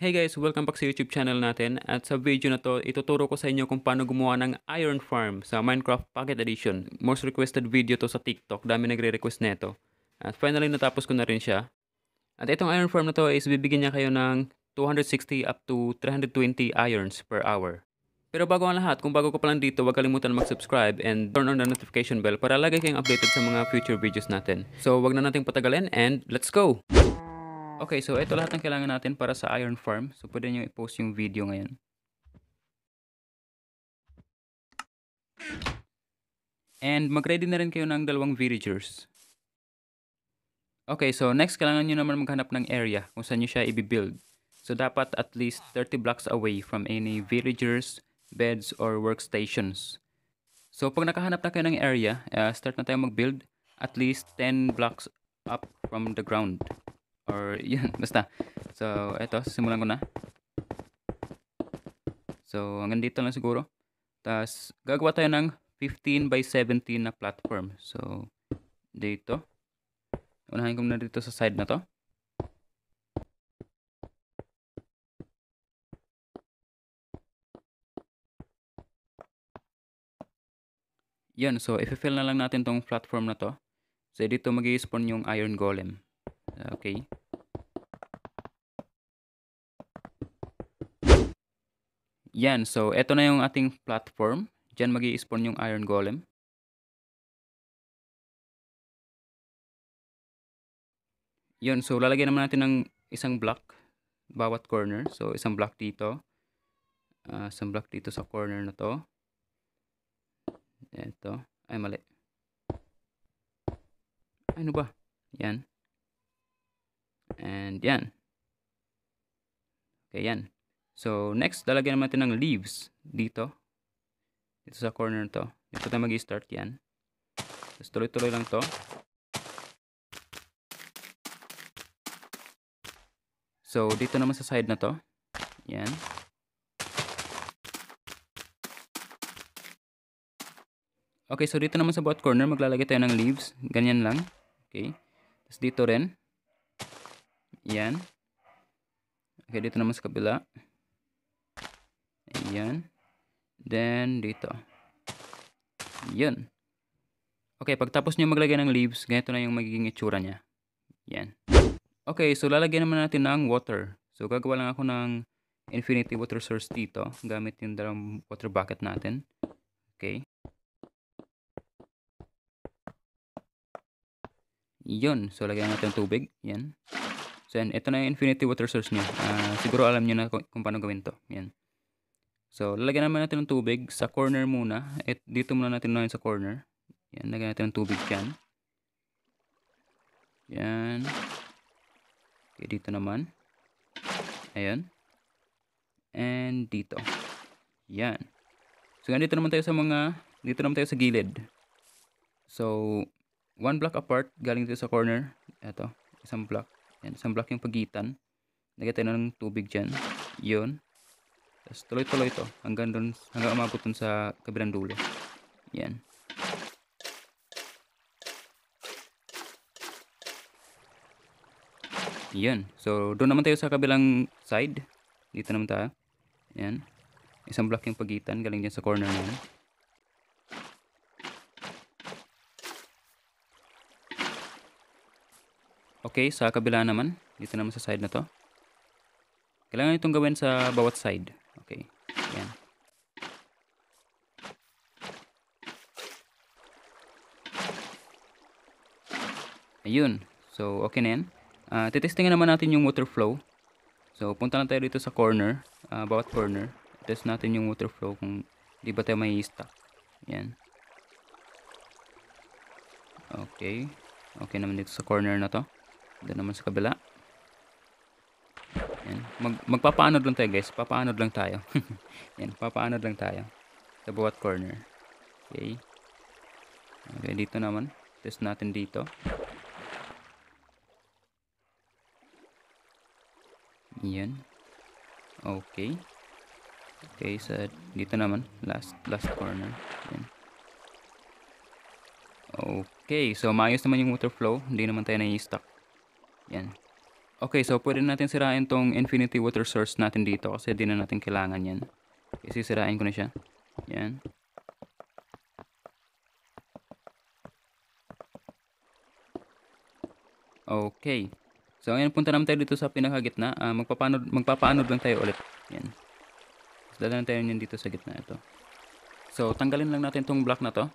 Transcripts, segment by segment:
Hey guys, welcome back sa YouTube channel natin at sa video na to, ituturo ko sa inyo kung paano gumawa ng Iron Farm sa Minecraft Pocket Edition. Most requested video to sa TikTok, dami nagre-request nito. Na at finally natapos ko na rin siya. At itong Iron Farm na to is bibigyan niya kayo ng 260 up to 320 irons per hour. Pero bago ang lahat, kung bago ka pa lang dito, huwag kalimutan mag-subscribe and turn on the notification bell para lagi kayong updated sa mga future videos natin. So wag na nating patagalin and let's go! Okay, so ito lahat ng kailangan natin para sa iron farm. So pwede nyo i-post yung video ngayon. And mag-ready na rin kayo ng dalawang villagers. Okay, so next kailangan nyo naman maghanap ng area kung saan nyo siya i-build. So dapat at least 30 blocks away from any villagers, beds, or workstations. So pag nakahanap na kayo ng area, uh, start na tayo mag-build at least 10 blocks up from the ground. Or, yan, basta. So, eto, simulan ko na. So, hanggang dito lang siguro. tas gagawa tayo ng 15 by 17 na platform. So, dito. Unahin ko na dito sa side na to. Yan, so, i-fill na lang natin tong platform na to. So, dito mag spawn yung iron golem. Okay. Yan, so ito na yung ating platform. Diyan mag spawn yung Iron Golem. Yun, so lalagyan naman natin ng isang block bawat corner. So isang block dito. Uh, isang block dito sa corner na to. Ito. Ay, mali. Ano ba? Yan. And yan. Okay, yan. So, next, lalagyan naman natin ng leaves dito. Dito sa corner to. Dito tayo mag-start yan. Tapos tuloy-tuloy lang to. So, dito naman sa side na to. Yan. Okay, so dito naman sa bottom corner, maglalagay tayo ng leaves. Ganyan lang. Okay. Tapos dito rin. Yan. Okay, dito naman sa kabila. Ayan. Then, dito. Yun. Okay, pagtapos nyo maglagay ng leaves, ganito na yung magiging itsura niya. Yan. Okay, so lalagyan naman natin ng water. So, gagawa lang ako ng infinity water source dito. Gamit yung dalawang water bucket natin. Okay. Yun. So, lagyan natin tubig. Yan. So, yan. Ito na yung infinity water source niya. Uh, siguro alam niyo na kung, kung paano gawin to. Yan. So, lalagyan naman natin ng tubig sa corner muna. At dito muna natin na sa corner. Yan, lagyan natin ng tubig dyan. Yan. Okay, dito naman. Ayan. And dito. Yan. So, dito naman tayo sa mga, dito naman tayo sa gilid. So, one block apart, galing dito sa corner. Ito, isang block. Yan, isang block yung pagitan. Lagay tayo ng tubig dyan. Yun. Tapos tuloy-tuloy ito. Hanggang, dun, hanggang umabot dun sa kabilang dulo. Yan. Yan. So, doon naman tayo sa kabilang side. Dito naman tayo. Yan. Isang block yung pagitan. Galing dyan sa corner na yan. Okay, sa kabila naman. Dito naman sa side na to. Kailangan itong gawin sa bawat side. Okay. Ayan. Ayun. So, okay na yan. Uh, ah, titestingan naman natin yung water flow. So, punta na tayo dito sa corner. Uh, bawat corner. Test natin yung water flow kung di ba tayo may stuck. Ayan. Okay. Okay naman dito sa corner na to. Doon naman sa kabila. Yan. Mag magpapaanod lang tayo guys. Papaanod lang tayo. Yan. Papaanod lang tayo. Sa buwat corner. Okay. Okay. Dito naman. Test natin dito. Yan. Okay. Okay. Sa dito naman. Last, last corner. Yan. Okay. So, maayos naman yung water flow. Hindi naman tayo na Okay, so pwede natin sirain tong infinity water source natin dito kasi di na natin kailangan yan. sirain ko na siya. Yan. Okay. So, ngayon punta naman tayo dito sa pinakagitna. Uh, magpapanood, magpapaanod lang tayo ulit. Yan. Dala tayo nyan dito sa gitna ito. So, tanggalin lang natin tong block na to.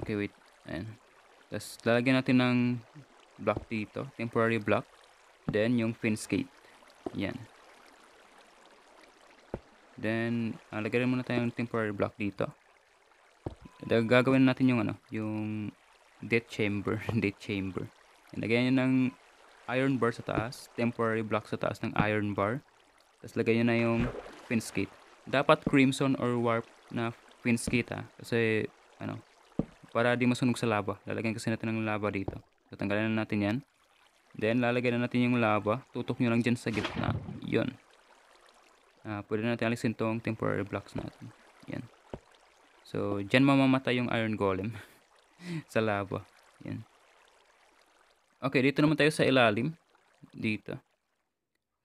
Okay, wait. Ayan. Tapos, lalagyan natin ng block dito. Temporary block. Then, yung fin skate. Yan. Then, ah, lagay muna tayo ng temporary block dito. Then, gagawin natin yung ano, yung death chamber. death chamber. And, lagyan nyo ng iron bar sa taas. Temporary block sa taas ng iron bar. Tapos, lagyan nyo na yung fin skate. Dapat crimson or warp na fin skate ha. Ah. Kasi, ano, para di masunog sa lava. Lalagyan kasi natin ng lava dito. So, tanggalan natin yan. Then, lalagay na natin yung lava. Tutok nyo lang dyan sa gitna. Yun. Uh, pwede natin alisin tong temporary blocks natin. Yan. So, dyan mamamatay yung iron golem. sa lava. Yan. Okay, dito naman tayo sa ilalim. Dito.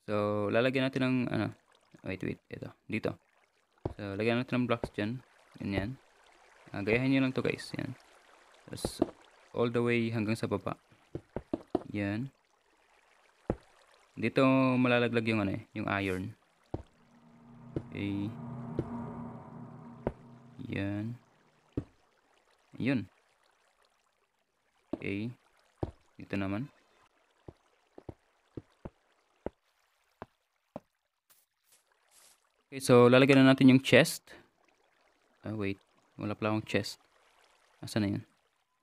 So, lalagyan natin ng, ano, wait, wait, ito, dito. So, lagyan natin ng blocks dyan. Ganyan. Uh, ah, gayahin nyo lang to guys. Yan. Tapos, all the way hanggang sa baba. Yan. Dito malalaglag yung ano eh, yung iron. Okay. Yan. Yun. Okay. Dito naman. Okay, so lalagyan na natin yung chest. Ah, oh, wait. Wala pala akong chest. Asan na yun?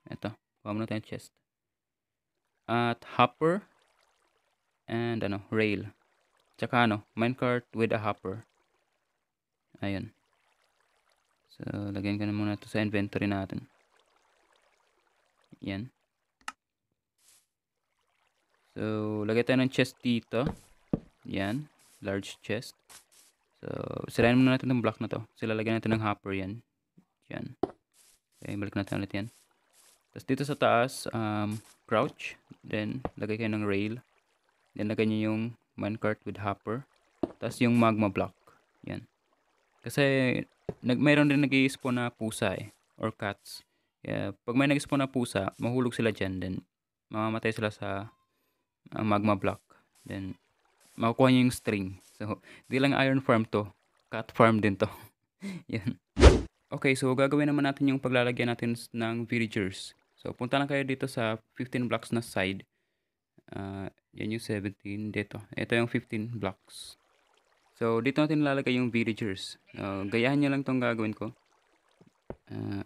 Ito. Kuha muna tayo chest. At hopper and ano, rail. Tsaka ano, minecart with a hopper. Ayun. So, lagyan ko na muna ito sa inventory natin. Yan. So, lagay tayo ng chest dito. Yan. Large chest. So, sirain muna natin ng block na to. So, lagyan natin ng hopper yan. Yan. Okay, balik natin ulit yan. Tapos dito sa taas, um, crouch. Then, lagay kayo ng rail nilagay nyo yung minecart with hopper. Tapos yung magma block. Yan. Kasi nag, mayroon din nag-i-spawn na pusa eh. Or cats. Kaya, pag may nag-spawn na pusa, mahulog sila dyan. Then, mamamatay sila sa uh, magma block. Then, makukuha nyo yung string. So, di lang iron farm to. Cat farm din to. Yan. Okay, so gagawin naman natin yung paglalagyan natin ng villagers. So, punta lang kayo dito sa 15 blocks na side. Uh, yan yung 17 dito. Ito yung 15 blocks. So, dito natin lalagay yung villagers. Uh, gayahin nyo lang tong gagawin ko. Uh,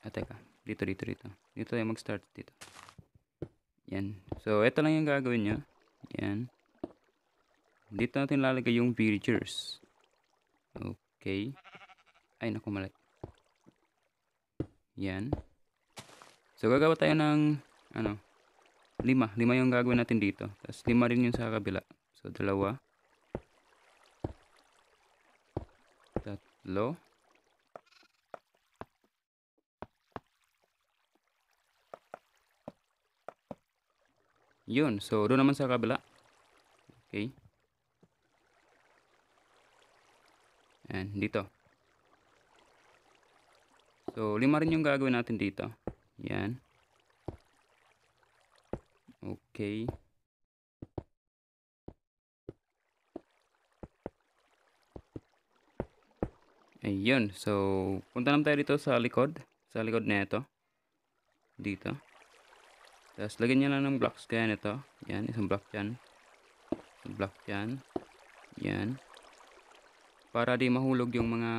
ah, teka. Dito, dito, dito. Dito yung mag-start dito. Yan. So, ito lang yung gagawin nyo. Yan. Dito natin lalagay yung villagers. Okay. Ay, naku, mali. Yan. So, gagawa tayo ng, ano, lima. Lima yung gagawin natin dito. Tapos lima rin yung sa kabila. So, dalawa. Tatlo. Yun. So, doon naman sa kabila. Okay. And dito. So, lima rin yung gagawin natin dito. Yan. Okay. Ayun. So, punta naman tayo dito sa likod. Sa likod na ito. Dito. Tapos, lagyan niya lang ng blocks kaya nito. Yan. Isang block dyan. Isang block dyan. Yan. Para di mahulog yung mga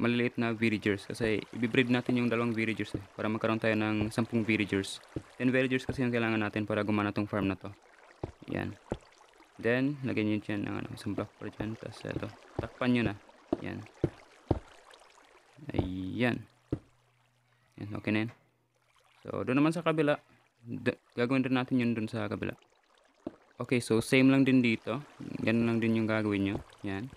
maliliit na villagers kasi ibibreed natin yung dalawang villagers eh, para magkaroon tayo ng 10 villagers. Then villagers kasi yung kailangan natin para gumana tong farm na to. Yan. Then, lagyan nyo dyan ng ano, isang block para dyan. Tapos ito, takpan nyo na. Yan. Ayan. Yan, okay na yan. So, doon naman sa kabila. gagawin din natin yun doon sa kabila. Okay, so same lang din dito. Ganun lang din yung gagawin nyo. Yan.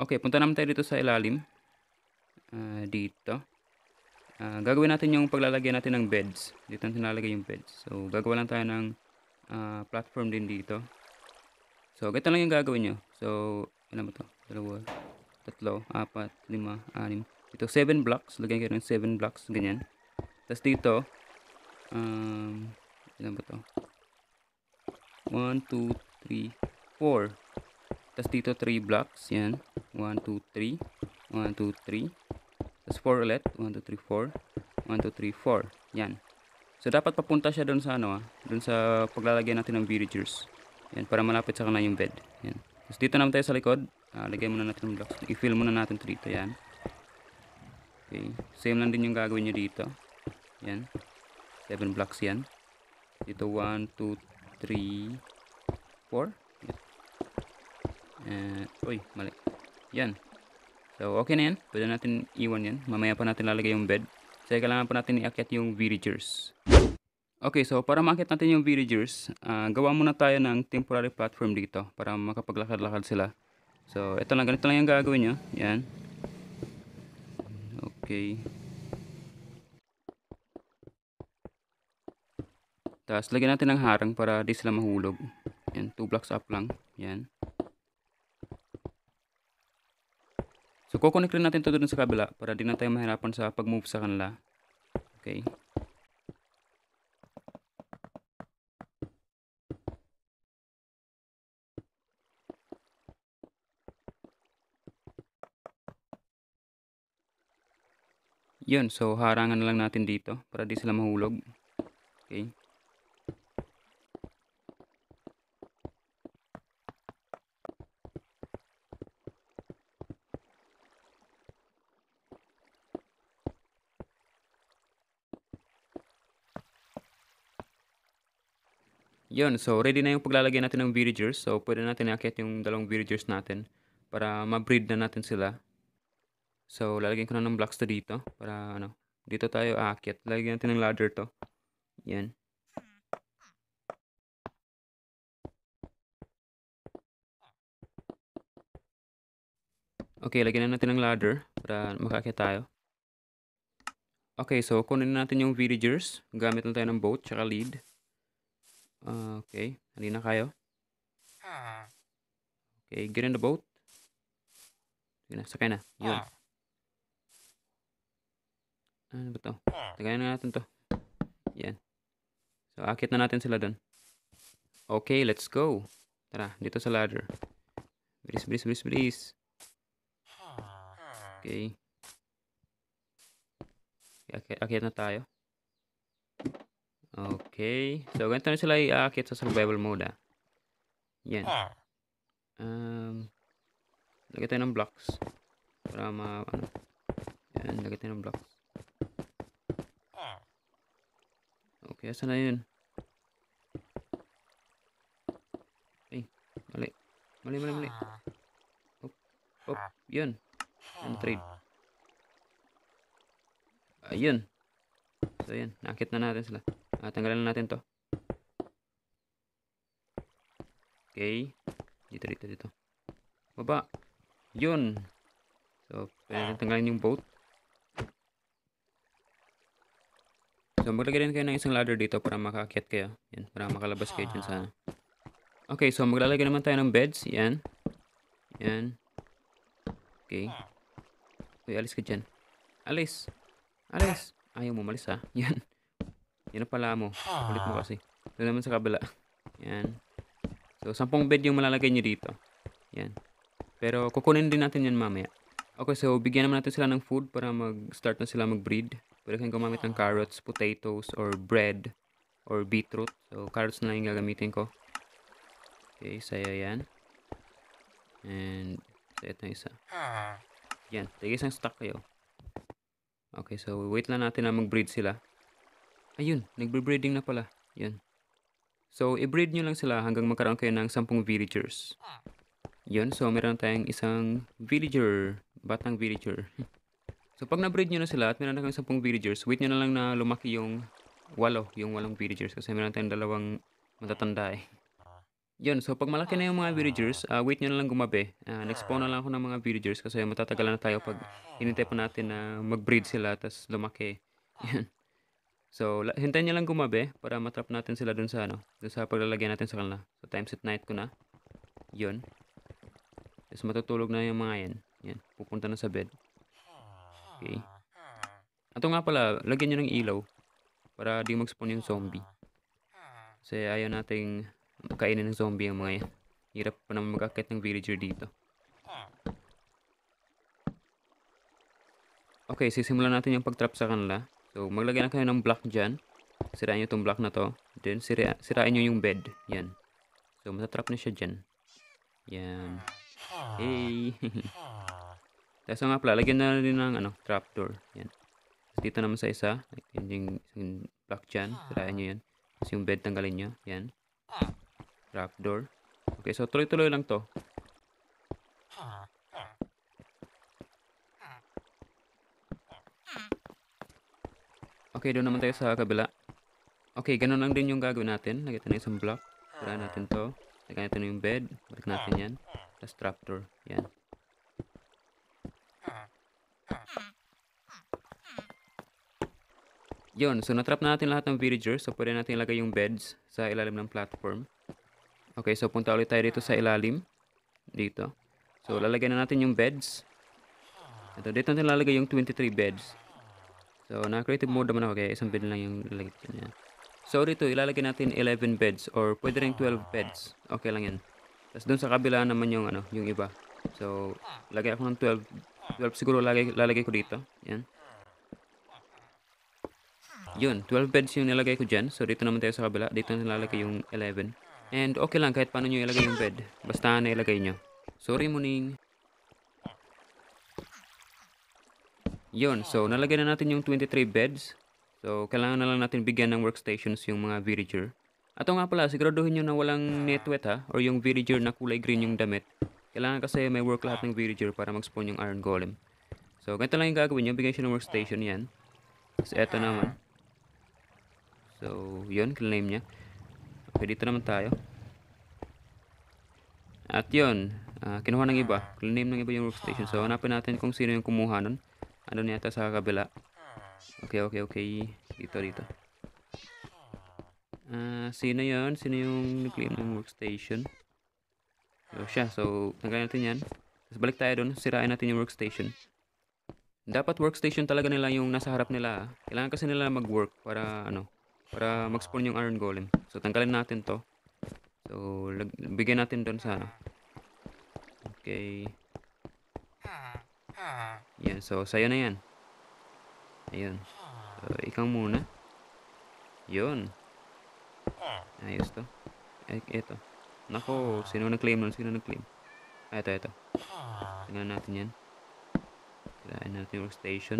Okay, punta naman tayo dito sa ilalim. Uh, dito. Uh, gagawin natin yung paglalagay natin ng beds. Dito natin nalagay yung beds. So, gagawa lang tayo ng uh, platform din dito. So, ganito lang yung gagawin nyo. So, ilan ba ito? Dalawa, tatlo, apat, lima, anim. Dito, 7 blocks. Lagyan kayo ng 7 blocks. Ganyan. Tapos dito, um, ilan ba ito? 1, 2, 3, 4. Tapos dito 3 blocks. Yan. 1, 2, 3. 1, 2, 3. Tapos 4 ulit. 1, 2, 3, 4. 1, 2, 3, 4. Yan. So dapat papunta siya doon sa ano ah. Doon sa paglalagay natin ng villagers. Yan. Para malapit sa kanila yung bed. Yan. Tapos dito naman tayo sa likod. Ah, lagay muna natin ng blocks. I-fill muna natin dito. Yan. Okay. Same lang din yung gagawin nyo dito. Yan. 7 blocks yan. Dito 1, 2, 3, 4. Uh, uy, mali. Yan. So, okay na yan. Pwede natin iwan yan. Mamaya pa natin lalagay yung bed. Kasi kailangan pa natin iakyat yung villagers. Okay, so para maakyat natin yung villagers, uh, gawa muna tayo ng temporary platform dito para makapaglakad-lakad sila. So, ito lang. Ganito lang yung gagawin nyo. Yan. Okay. Tapos, lagyan natin ng harang para di sila mahulog. Yan, 2 blocks up lang. Yan. So, kukunik rin natin to dun sa kabila para di na tayo mahirapan sa pag-move sa kanila. Okay. Yun, so harangan na lang natin dito para di sila mahulog. Okay. Yun, so ready na yung paglalagay natin ng villagers. So pwede natin akit yung dalawang villagers natin para ma-breed na natin sila. So lalagyan ko na ng blocks to dito para ano, dito tayo aakyat. Lalagyan natin ng ladder to. Yan. Okay, lagyan na natin ng ladder para makakita tayo. Okay, so kunin natin yung villagers. Gamit lang tayo ng boat tsaka lead. Ah, okay. Halina kayo. Hmm. Okay, get in the boat. Sige na, sakay na. Yun. Hmm. Ano ba to? Tagayan hmm. na natin to. Yan. So, akit na natin sila doon. Okay, let's go. Tara, dito sa ladder. Bilis, bilis, bilis, bilis. Okay. Akit, akit na tayo. Okay. So, ganito na sila iaakit sa survival mode, ah. Yan. Ah. Um, lagay tayo ng blocks. Para ma... Ano. Yan, lagay tayo ng blocks. Ah. Okay, asan na yun? Ay, mali. Mali, mali, mali. Ah. Op, op, yun. Yan, trade. Ayun. So, yan. Nakit na natin sila. At ah, tanggalan na natin to. Okay. Dito, dito, dito. Baba. Yun. So, pwede tanggalin yung boat. So, maglagay rin kayo ng isang ladder dito para makaakyat kayo. Yan, para makalabas kayo dyan sana. Okay, so maglalagay naman tayo ng beds. Yan. Yan. Okay. Uy, alis ka dyan. Alis. Alis. Ayaw mo malis ha. Ah. Yan. Yan ang pala mo. Ulit mo ah. kasi. Doon naman sa kabila. Yan. So, sampung bed yung malalagay nyo dito. Yan. Pero, kukunin din natin yan mamaya. Okay, so, bigyan naman natin sila ng food para mag-start na sila mag-breed. Pwede kang gumamit ng carrots, potatoes, or bread, or beetroot. So, carrots na lang yung gagamitin ko. Okay, sayo yan. And, sa ito isa. Ah. Yan, tigis ng stock kayo. Okay, so, wait lang natin na mag-breed sila. Ayun, nagbe-breeding na pala. Yan. So, i-breed nyo lang sila hanggang magkaroon kayo ng 10 villagers. Yan, so meron tayong isang villager, batang villager. so, pag na-breed nyo na sila at meron na kayong 10 villagers, wait nyo na lang na lumaki yung walo, yung walong villagers kasi meron tayong dalawang matatanda eh. Yun, so pag malaki na yung mga villagers, uh, wait nyo na lang gumabi. Uh, Nag-spawn na lang ako ng mga villagers kasi matatagal na tayo pag hinintay pa natin na mag-breed sila tapos lumaki. Yan. So, hintayin niya lang gumabi para matrap natin sila dun sa ano, dun sa paglalagyan natin sa kanila. So, time set night ko na. Yun. Tapos matutulog na yung mga yan. Yan, pupunta na sa bed. Okay. Ito nga pala, lagyan niyo ng ilaw para di mag-spawn yung zombie. Kasi ayaw nating kainin ng zombie ang mga yan. Hirap pa naman mag-akit ng villager dito. Okay, sisimulan natin yung pag-trap sa kanila. So, maglagay na kayo ng block dyan. Sirain nyo itong block na to. Then, sira sirain nyo yung bed. Yan. So, matatrap na siya dyan. Yan. Hey! Tapos nga pala, lagyan na rin ng ano, trapdoor. Yan. Tapos dito naman sa isa. Yan yung isang block dyan. Sirain nyo yan. Tapos yung bed tanggalin nyo. Yan. Trapdoor. Okay, so tuloy-tuloy lang to. Okay, doon naman tayo sa kabila. Okay, ganun lang din yung gagawin natin. Lagyan natin ng isang block. Tara natin to. Lagyan natin yung bed. Balik natin yan. Tapos trapdoor. Yan. Yun, so natrap na natin lahat ng villagers. So pwede natin ilagay yung beds sa ilalim ng platform. Okay, so punta ulit tayo dito sa ilalim. Dito. So lalagyan na natin yung beds. Ito, dito natin lalagay yung 23 beds. So, na creative mode naman ako kaya isang bed lang yung lalagay ko niya. So, dito ilalagay natin 11 beds or pwede rin 12 beds. Okay lang yan. Tapos doon sa kabila naman yung ano, yung iba. So, lagay ako ng 12. 12 siguro lalagay, lalagay ko dito. Yan. Yun, 12 beds yung nilagay ko dyan. So, dito naman tayo sa kabila. Dito nilalagay yung 11. And okay lang kahit paano nyo ilagay yung bed. Basta na ilagay nyo. Sorry, Muning. Yun, so nalagay na natin yung 23 beds. So, kailangan na lang natin bigyan ng workstations yung mga villager. Ato nga pala, siguraduhin nyo na walang netwet ha, or yung villager na kulay green yung damit. Kailangan kasi may work lahat ng villager para mag-spawn yung iron golem. So, ganito lang yung gagawin nyo, bigyan siya ng workstation yan. Tapos eto naman. So, yun, claim niya. Okay, dito naman tayo. At yun, uh, kinuha ng iba. Claim ng iba yung workstation. So, hanapin natin kung sino yung kumuha nun. Andun yata sa kabila. Okay, okay, okay. Dito, dito. Uh, sino yon Sino yung nag-claim ng workstation? Yo siya. So, tanggalin natin yan. Tapos balik tayo dun. Sirain natin yung workstation. Dapat workstation talaga nila yung nasa harap nila. Ah. Kailangan kasi nila mag-work para ano, para mag-spawn yung iron golem. So, tanggalin natin to. So, bigyan natin dun sa ano. Okay. Yan, so sa'yo na yan. Ayun. So, ikaw muna. Yun. Ayos to. E eto. Nako, sino nag-claim nun? Sino nag-claim? Ito, ah, ito. eto. Tingnan natin yan. Kailangan natin yung workstation.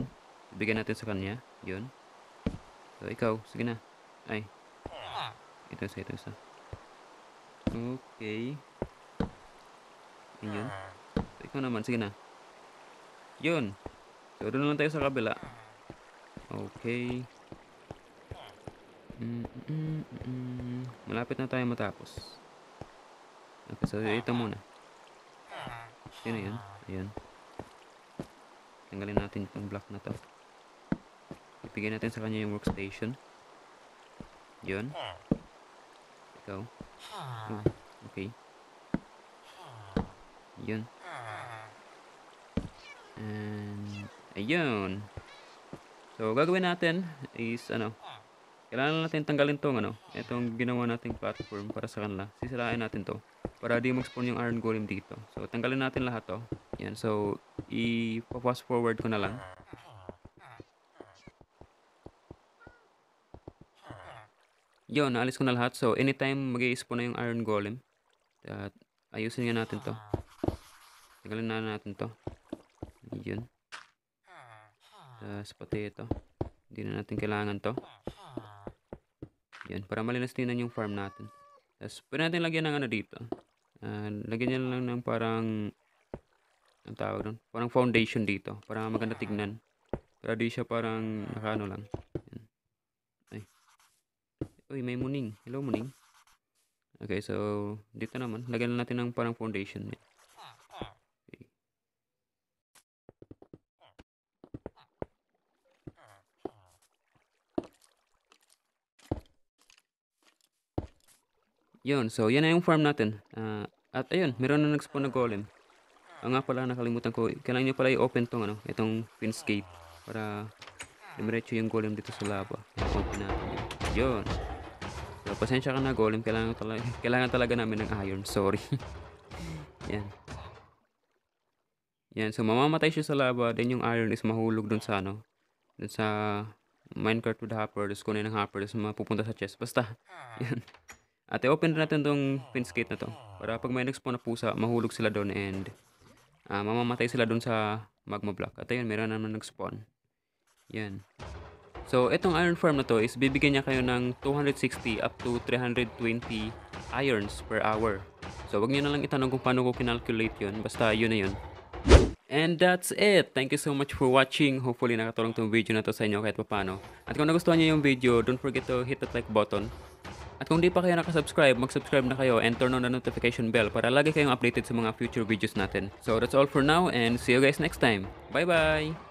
Ibigay natin sa kanya. Yun. So, ikaw. Sige na. Ay. Ito sa ito sa. Okay. Ayan. So, ikaw naman. Sige na. Yun. So, doon lang tayo sa kabila. Okay. Mm -mm -mm. Malapit na tayo matapos. Okay, so ito muna. Yun na yun. Ayan. Tanggalin natin itong block na to. Ibigay natin sa kanya yung workstation. Yun. Ikaw. Oh, okay. Yun. And, ayun. So, gagawin natin is, ano, kailangan natin tanggalin tong, ano, itong ginawa nating platform para sa kanila. Sisirain natin to para di mag-spawn yung iron golem dito. So, tanggalin natin lahat to. Yan, so, i-fast forward ko na lang. Yun, alis ko na lahat. So, anytime mag spawn na yung iron golem. At, ayusin nga natin to. Tanggalin na natin to yun. Tapos pati ito. Hindi na natin kailangan to. Yan, para malinis din yung farm natin. Tapos pwede natin lagyan ng ano dito. Uh, lagyan niya lang ng parang ang tawag doon. Parang foundation dito. Para maganda tignan. Para di siya parang nakano lang. Yan. Ay. Uy, may muning. Hello, muning. Okay, so dito naman. Lagyan natin ng parang foundation. Yan. Yun, so yan na yung farm natin. Uh, at ayun, meron na nag-spawn na golem. Ang ah, nga pala, nakalimutan ko. Kailangan nyo pala i-open tong, ano, itong pinscape. Para Diretso yung golem dito sa lava. Open natin yun. Yun. So, pasensya ka na golem. Kailangan talaga, kailangan talaga namin ng iron. Sorry. Yan. Yan. So, mamamatay siya sa lava. Then, yung iron is mahulog dun sa ano. Dun sa minecart with hopper. Tapos kunin ng hopper. Tapos mapupunta sa chest. Basta. Yan. At i-open natin tong fence gate na to. Para pag may next spawn na pusa, mahulog sila doon and uh, mamamatay sila doon sa magma block. At ayun, meron naman nag-spawn. Yan. So, itong iron farm na to is bibigyan niya kayo ng 260 up to 320 irons per hour. So, wag niyo na lang itanong kung paano ko kinalculate yun. Basta yun na yun. And that's it. Thank you so much for watching. Hopefully, nakatulong tong video na to sa inyo kahit papano. At kung nagustuhan niyo yung video, don't forget to hit that like button. At kung di pa kayo nakasubscribe, mag-subscribe na kayo and turn on the notification bell para lagi kayong updated sa mga future videos natin. So that's all for now and see you guys next time. Bye-bye!